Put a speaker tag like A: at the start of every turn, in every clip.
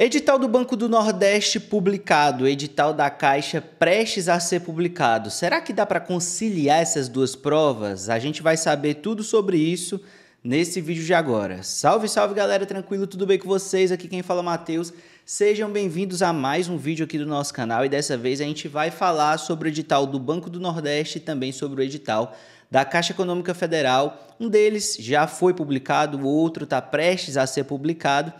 A: Edital do Banco do Nordeste publicado, edital da Caixa prestes a ser publicado. Será que dá para conciliar essas duas provas? A gente vai saber tudo sobre isso nesse vídeo de agora. Salve, salve galera, tranquilo? Tudo bem com vocês? Aqui quem fala é Matheus. Sejam bem-vindos a mais um vídeo aqui do nosso canal e dessa vez a gente vai falar sobre o edital do Banco do Nordeste e também sobre o edital da Caixa Econômica Federal. Um deles já foi publicado, o outro está prestes a ser publicado.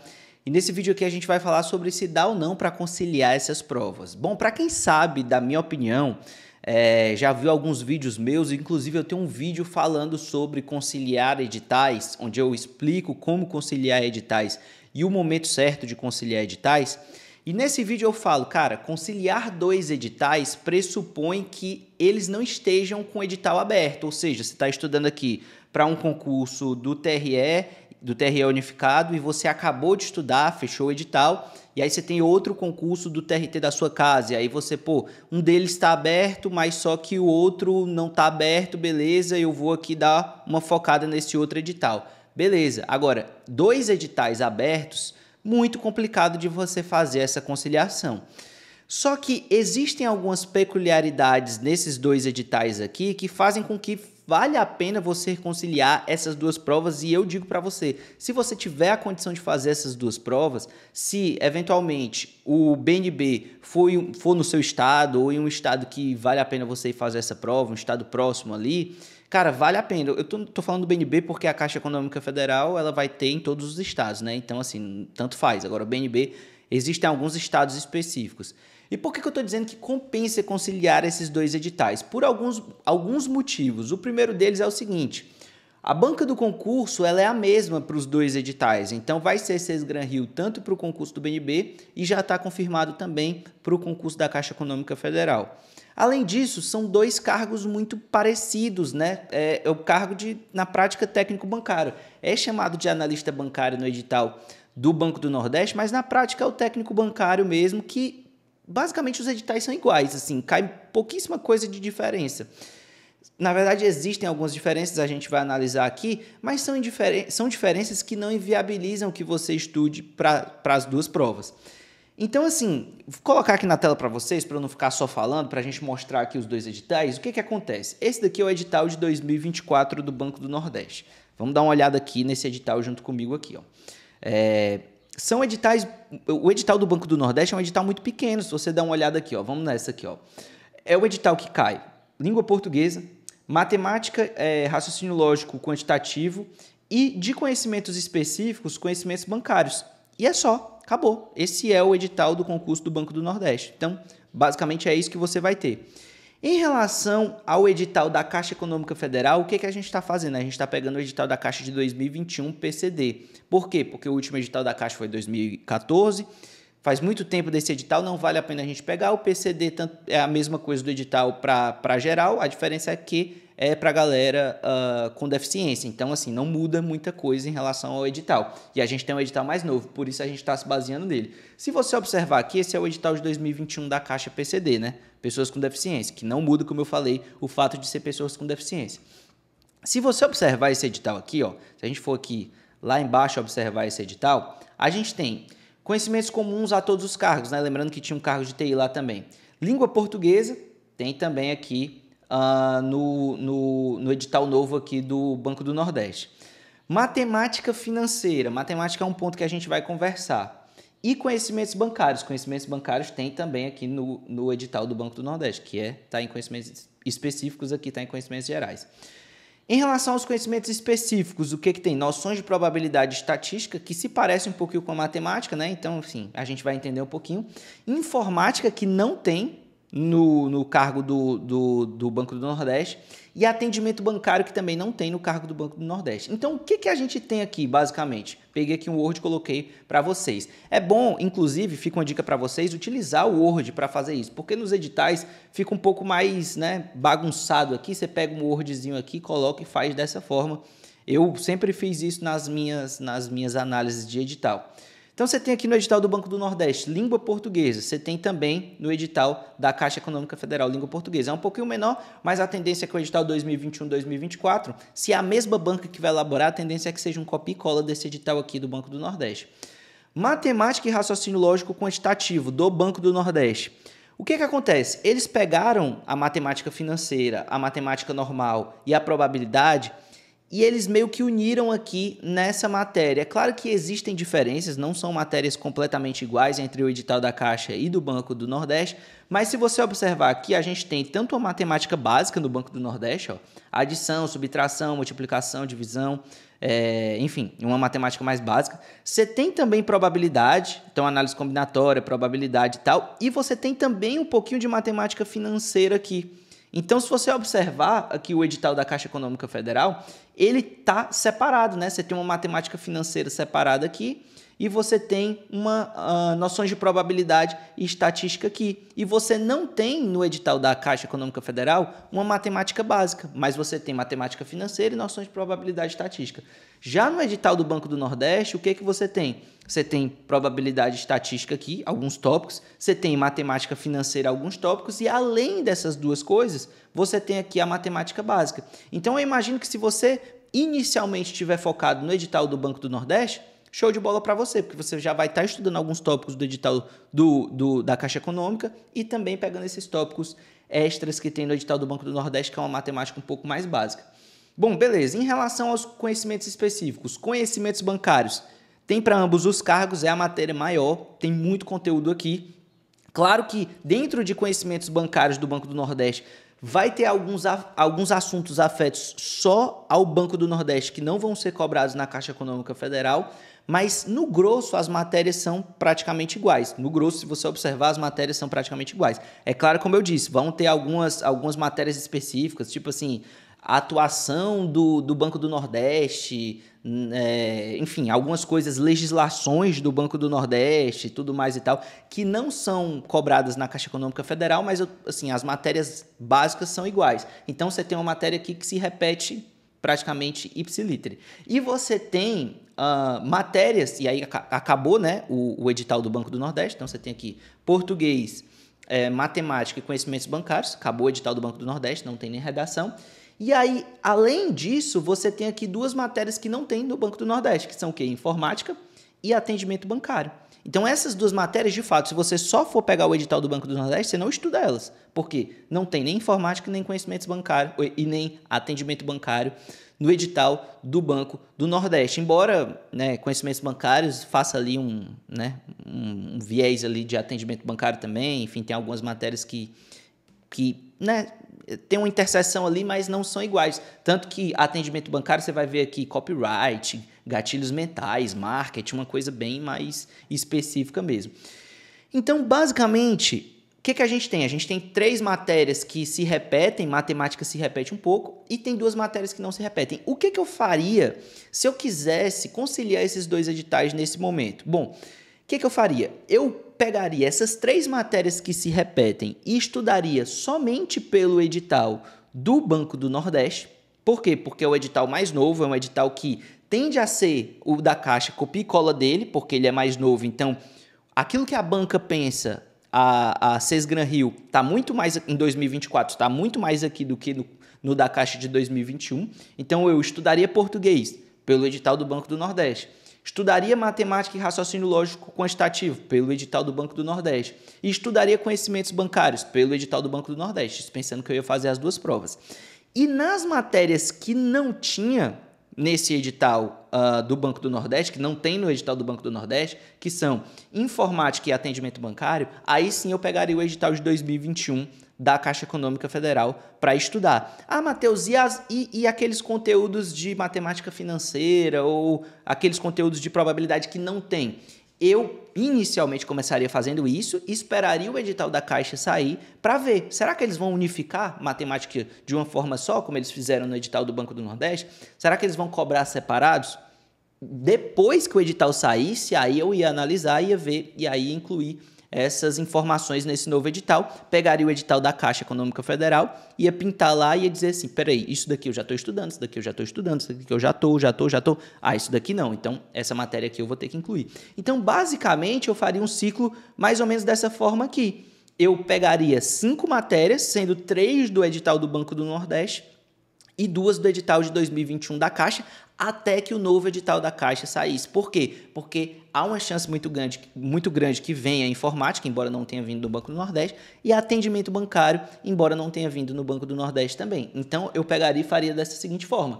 A: E nesse vídeo aqui a gente vai falar sobre se dá ou não para conciliar essas provas. Bom, para quem sabe, da minha opinião, é, já viu alguns vídeos meus, inclusive eu tenho um vídeo falando sobre conciliar editais, onde eu explico como conciliar editais e o momento certo de conciliar editais. E nesse vídeo eu falo, cara, conciliar dois editais pressupõe que eles não estejam com o edital aberto, ou seja, você está estudando aqui para um concurso do TRE do TRE unificado e você acabou de estudar, fechou o edital, e aí você tem outro concurso do TRT da sua casa, e aí você, pô, um deles está aberto, mas só que o outro não está aberto, beleza, eu vou aqui dar uma focada nesse outro edital. Beleza, agora, dois editais abertos, muito complicado de você fazer essa conciliação. Só que existem algumas peculiaridades nesses dois editais aqui que fazem com que vale a pena você conciliar essas duas provas e eu digo para você, se você tiver a condição de fazer essas duas provas, se eventualmente o BNB for, for no seu estado ou em um estado que vale a pena você fazer essa prova, um estado próximo ali, cara, vale a pena. Eu tô, tô, falando do BNB porque a Caixa Econômica Federal ela vai ter em todos os estados, né? Então, assim, tanto faz. Agora, o BNB existe em alguns estados específicos. E por que, que eu estou dizendo que compensa conciliar esses dois editais? Por alguns, alguns motivos. O primeiro deles é o seguinte. A banca do concurso ela é a mesma para os dois editais, então vai ser Cês Gran Rio tanto para o concurso do BNB e já está confirmado também para o concurso da Caixa Econômica Federal. Além disso, são dois cargos muito parecidos, né? É, é o cargo de, na prática, técnico bancário. É chamado de analista bancário no edital do Banco do Nordeste, mas na prática é o técnico bancário mesmo que basicamente os editais são iguais, assim, cai pouquíssima coisa de diferença. Na verdade, existem algumas diferenças, a gente vai analisar aqui, mas são, são diferenças que não inviabilizam que você estude para as duas provas. Então, assim, vou colocar aqui na tela para vocês, para eu não ficar só falando, para a gente mostrar aqui os dois editais, o que, que acontece? Esse daqui é o edital de 2024 do Banco do Nordeste. Vamos dar uma olhada aqui nesse edital junto comigo aqui. Ó. É, são editais. O edital do Banco do Nordeste é um edital muito pequeno. Se você dá uma olhada aqui, ó, vamos nessa aqui, ó. É o edital que cai língua portuguesa, matemática, é, raciocínio lógico quantitativo e de conhecimentos específicos, conhecimentos bancários. E é só, acabou. Esse é o edital do concurso do Banco do Nordeste. Então, basicamente é isso que você vai ter. Em relação ao edital da Caixa Econômica Federal, o que, que a gente está fazendo? A gente está pegando o edital da Caixa de 2021 PCD. Por quê? Porque o último edital da Caixa foi 2014. Faz muito tempo desse edital, não vale a pena a gente pegar. O PCD é a mesma coisa do edital para geral, a diferença é que é para galera uh, com deficiência. Então, assim, não muda muita coisa em relação ao edital. E a gente tem um edital mais novo, por isso a gente está se baseando nele. Se você observar aqui, esse é o edital de 2021 da Caixa PCD, né? Pessoas com deficiência, que não muda, como eu falei, o fato de ser pessoas com deficiência. Se você observar esse edital aqui, ó, se a gente for aqui lá embaixo observar esse edital, a gente tem conhecimentos comuns a todos os cargos, né? Lembrando que tinha um cargo de TI lá também. Língua portuguesa, tem também aqui uh, no, no, no edital novo aqui do Banco do Nordeste. Matemática financeira. Matemática é um ponto que a gente vai conversar. E conhecimentos bancários. Conhecimentos bancários tem também aqui no, no edital do Banco do Nordeste, que é tá em conhecimentos específicos aqui, está em conhecimentos gerais. Em relação aos conhecimentos específicos, o que, que tem? Noções de probabilidade estatística, que se parece um pouquinho com a matemática, né? Então, assim, a gente vai entender um pouquinho. Informática, que não tem, no, no cargo do, do, do, Banco do Nordeste e atendimento bancário que também não tem no cargo do Banco do Nordeste. Então, o que, que a gente tem aqui, basicamente? Peguei aqui um Word e coloquei para vocês. É bom, inclusive, fica uma dica para vocês, utilizar o Word para fazer isso, porque nos editais fica um pouco mais né, bagunçado aqui. Você pega um Wordzinho aqui, coloca e faz dessa forma. Eu sempre fiz isso nas minhas, nas minhas análises de edital. Então você tem aqui no edital do Banco do Nordeste, língua portuguesa. Você tem também no edital da Caixa Econômica Federal, língua portuguesa. É um pouquinho menor, mas a tendência é que o edital 2021-2024, se é a mesma banca que vai elaborar, a tendência é que seja um copia e cola desse edital aqui do Banco do Nordeste. Matemática e raciocínio lógico quantitativo do Banco do Nordeste. O que, que acontece? Eles pegaram a matemática financeira, a matemática normal e a probabilidade e eles meio que uniram aqui nessa matéria. É claro que existem diferenças, não são matérias completamente iguais entre o edital da Caixa e do Banco do Nordeste, mas se você observar aqui, a gente tem tanto a matemática básica no Banco do Nordeste, ó, adição, subtração, multiplicação, divisão, é, enfim, uma matemática mais básica. Você tem também probabilidade, então análise combinatória, probabilidade e tal, e você tem também um pouquinho de matemática financeira aqui. Então, se você observar aqui o edital da Caixa Econômica Federal, ele está separado, né? Você tem uma matemática financeira separada aqui e você tem uma uh, noções de probabilidade e estatística aqui. E você não tem no edital da Caixa Econômica Federal uma matemática básica, mas você tem matemática financeira e noções de probabilidade e estatística. Já no edital do Banco do Nordeste, o que que você tem? Você tem probabilidade estatística aqui, alguns tópicos, você tem matemática financeira, alguns tópicos, e além dessas duas coisas, você tem aqui a matemática básica. Então eu imagino que se você inicialmente estiver focado no edital do Banco do Nordeste, show de bola para você, porque você já vai estar tá estudando alguns tópicos do edital do, do, da Caixa Econômica e também pegando esses tópicos extras que tem no edital do Banco do Nordeste, que é uma matemática um pouco mais básica. Bom, beleza. Em relação aos conhecimentos específicos, conhecimentos bancários, tem para ambos os cargos, é a matéria maior, tem muito conteúdo aqui. Claro que dentro de conhecimentos bancários do Banco do Nordeste, Vai ter alguns, alguns assuntos afetos só ao Banco do Nordeste que não vão ser cobrados na Caixa Econômica Federal, mas no grosso as matérias são praticamente iguais. No grosso, se você observar, as matérias são praticamente iguais. É claro, como eu disse, vão ter algumas, algumas matérias específicas, tipo assim, a atuação do, do Banco do Nordeste, é, enfim, algumas coisas, legislações do Banco do Nordeste tudo mais e tal, que não são cobradas na Caixa Econômica Federal, mas assim, as matérias básicas são iguais. Então você tem uma matéria aqui que se repete praticamente ipsilitre. E você tem uh, matérias, e aí ac acabou né, o, o edital do Banco do Nordeste, então você tem aqui português, é, matemática e conhecimentos bancários, acabou o edital do Banco do Nordeste, não tem nem redação. E aí, além disso, você tem aqui duas matérias que não tem no Banco do Nordeste, que são o quê? Informática e atendimento bancário. Então, essas duas matérias, de fato, se você só for pegar o edital do Banco do Nordeste, você não estuda elas. porque Não tem nem informática, nem conhecimentos bancários e nem atendimento bancário no edital do Banco do Nordeste. Embora né, conhecimentos bancários faça ali um, né, um viés ali de atendimento bancário também, enfim, tem algumas matérias que, que né, tem uma interseção ali, mas não são iguais. Tanto que atendimento bancário você vai ver aqui copyright, gatilhos mentais, marketing, uma coisa bem mais específica mesmo. Então, basicamente, o que, que a gente tem? A gente tem três matérias que se repetem, matemática se repete um pouco, e tem duas matérias que não se repetem. O que, que eu faria se eu quisesse conciliar esses dois editais nesse momento? Bom, o que, que eu faria? Eu pegaria essas três matérias que se repetem e estudaria somente pelo edital do Banco do Nordeste. Por quê? Porque é o edital mais novo, é um edital que tende a ser o da Caixa copia e cola dele, porque ele é mais novo. Então, aquilo que a banca pensa, a, a Sesgran Rio, está muito mais em 2024, está muito mais aqui do que no, no da Caixa de 2021. Então, eu estudaria português pelo edital do Banco do Nordeste Estudaria matemática e raciocínio lógico quantitativo, pelo edital do Banco do Nordeste. E estudaria conhecimentos bancários, pelo edital do Banco do Nordeste, pensando que eu ia fazer as duas provas. E nas matérias que não tinha, nesse edital uh, do Banco do Nordeste, que não tem no edital do Banco do Nordeste, que são informática e atendimento bancário, aí sim eu pegaria o edital de 2021 da Caixa Econômica Federal para estudar. Ah, Matheus, e, as, e, e, aqueles conteúdos de matemática financeira ou aqueles conteúdos de probabilidade que não tem? eu inicialmente começaria fazendo isso e esperaria o edital da Caixa sair para ver. Será que eles vão unificar matemática de uma forma só, como eles fizeram no edital do Banco do Nordeste? Será que eles vão cobrar separados? Depois que o edital saísse, aí eu ia analisar, ia ver e aí incluir essas informações nesse novo edital, pegaria o edital da Caixa Econômica Federal, ia pintar lá e ia dizer assim: peraí, isso daqui eu já estou estudando, isso daqui eu já estou estudando, isso daqui eu já estou, já estou, já estou. Ah, isso daqui não, então essa matéria aqui eu vou ter que incluir. Então, basicamente, eu faria um ciclo mais ou menos dessa forma aqui. Eu pegaria cinco matérias, sendo três do edital do Banco do Nordeste e duas do edital de 2021 da Caixa, até que o novo edital da Caixa saísse. Por quê? Porque há uma chance muito grande, muito grande que venha a informática, embora não tenha vindo do Banco do Nordeste, e atendimento bancário, embora não tenha vindo no Banco do Nordeste também. Então eu pegaria e faria dessa seguinte forma.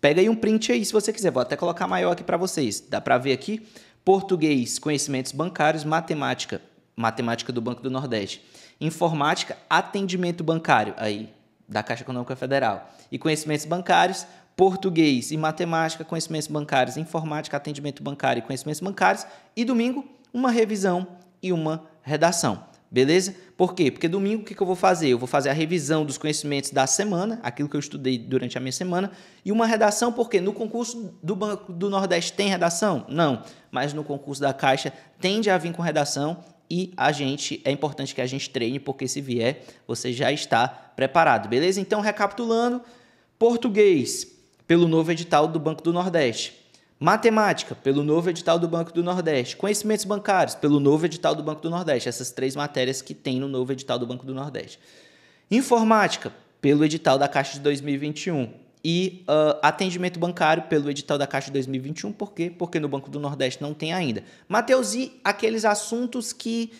A: Pega aí um print aí se você quiser. Vou até colocar maior aqui para vocês. Dá para ver aqui? Português, conhecimentos bancários, matemática, matemática do Banco do Nordeste, informática, atendimento bancário aí, da Caixa Econômica Federal, e conhecimentos bancários, português e matemática, conhecimentos bancários, informática, atendimento bancário e conhecimentos bancários, e domingo, uma revisão e uma redação. Beleza? Por quê? Porque domingo o que, que eu vou fazer? Eu vou fazer a revisão dos conhecimentos da semana, aquilo que eu estudei durante a minha semana, e uma redação, porque no concurso do Banco do Nordeste tem redação? Não. Mas no concurso da Caixa tende a vir com redação e a gente é importante que a gente treine porque se vier você já está preparado, beleza? Então recapitulando, português pelo novo edital do Banco do Nordeste, matemática pelo novo edital do Banco do Nordeste, conhecimentos bancários pelo novo edital do Banco do Nordeste, essas três matérias que tem no novo edital do Banco do Nordeste. Informática pelo edital da Caixa de 2021 e uh, atendimento bancário pelo edital da Caixa 2021. Por quê? Porque no Banco do Nordeste não tem ainda. Matheus, e aqueles assuntos que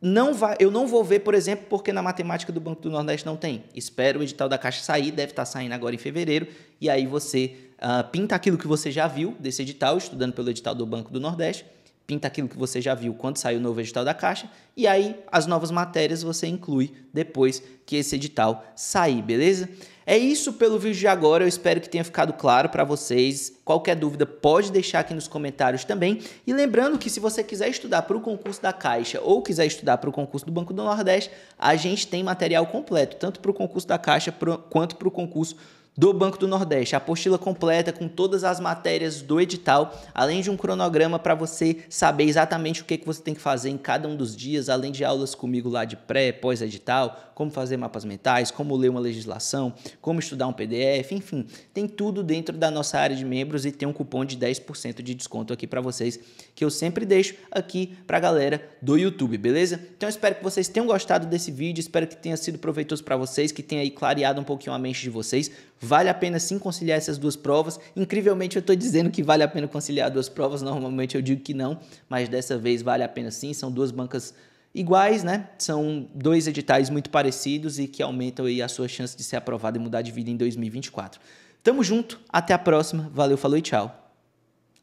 A: não vai, eu não vou ver, por exemplo, porque na matemática do Banco do Nordeste não tem. Espero o edital da Caixa sair, deve estar tá saindo agora em fevereiro, e aí você uh, pinta aquilo que você já viu desse edital, estudando pelo edital do Banco do Nordeste, pinta aquilo que você já viu quando saiu o novo edital da Caixa, e aí as novas matérias você inclui depois que esse edital sair, beleza? É isso pelo vídeo de agora, eu espero que tenha ficado claro para vocês. Qualquer dúvida pode deixar aqui nos comentários também. E lembrando que se você quiser estudar para o concurso da Caixa ou quiser estudar para o concurso do Banco do Nordeste, a gente tem material completo, tanto para o concurso da Caixa pro, quanto para o concurso do Banco do Nordeste. A apostila completa com todas as matérias do edital, além de um cronograma para você saber exatamente o que, que você tem que fazer em cada um dos dias, além de aulas comigo lá de pré, pós-edital, como fazer mapas mentais, como ler uma legislação, como estudar um PDF, enfim, tem tudo dentro da nossa área de membros e tem um cupom de 10% de desconto aqui para vocês, que eu sempre deixo aqui para a galera do YouTube, beleza? Então espero que vocês tenham gostado desse vídeo, espero que tenha sido proveitoso para vocês, que tenha aí clareado um pouquinho a mente de vocês. Vale a pena sim conciliar essas duas provas. Incrivelmente eu estou dizendo que vale a pena conciliar duas provas, normalmente eu digo que não, mas dessa vez vale a pena sim, são duas bancas iguais, né? São dois editais muito parecidos e que aumentam aí a sua chance de ser aprovado e mudar de vida em 2024. Tamo junto, até a próxima. Valeu, falou e tchau.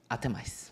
A: Até mais.